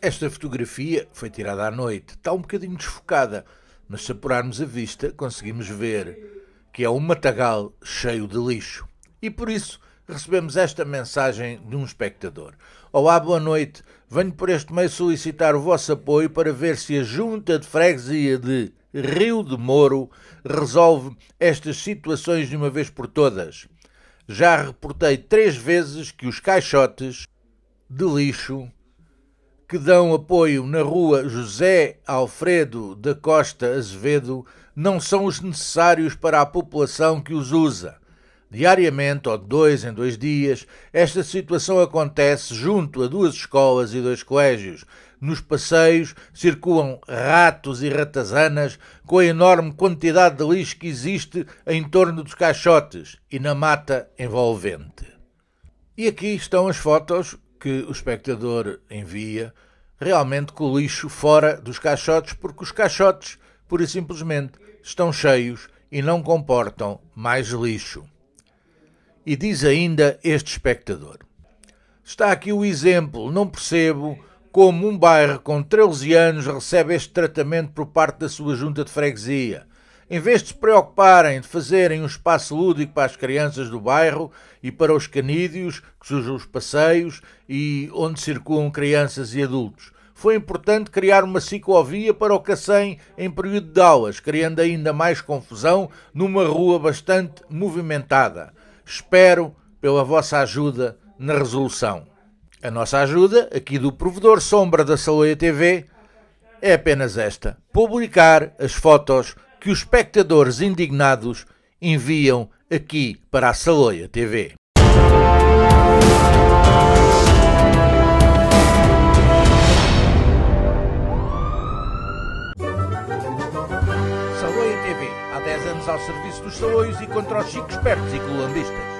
Esta fotografia foi tirada à noite, está um bocadinho desfocada, mas se apurarmos a vista, conseguimos ver que é um matagal cheio de lixo. E por isso recebemos esta mensagem de um espectador: Olá, boa noite. Venho por este meio solicitar o vosso apoio para ver se a junta de freguesia de Rio de Moro resolve estas situações de uma vez por todas. Já reportei três vezes que os caixotes de lixo que dão apoio na rua José Alfredo da Costa Azevedo não são os necessários para a população que os usa. Diariamente, ou de dois em dois dias, esta situação acontece junto a duas escolas e dois colégios. Nos passeios circulam ratos e ratazanas com a enorme quantidade de lixo que existe em torno dos caixotes e na mata envolvente. E aqui estão as fotos que o espectador envia realmente com o lixo fora dos caixotes, porque os caixotes, pura e simplesmente, estão cheios e não comportam mais lixo. E diz ainda este espectador: Está aqui o exemplo, não percebo como um bairro com 13 anos recebe este tratamento por parte da sua junta de freguesia em vez de se preocuparem de fazerem um espaço lúdico para as crianças do bairro e para os canídeos, que surgem os passeios e onde circulam crianças e adultos. Foi importante criar uma ciclovia para o Cacém em período de aulas, criando ainda mais confusão numa rua bastante movimentada. Espero pela vossa ajuda na resolução. A nossa ajuda, aqui do provedor sombra da Saloia TV, é apenas esta: publicar as fotos que os espectadores indignados enviam aqui para a Saloia TV. Saloia TV, há 10 anos ao serviço dos saloios e contra os chicos espertos e colombistas.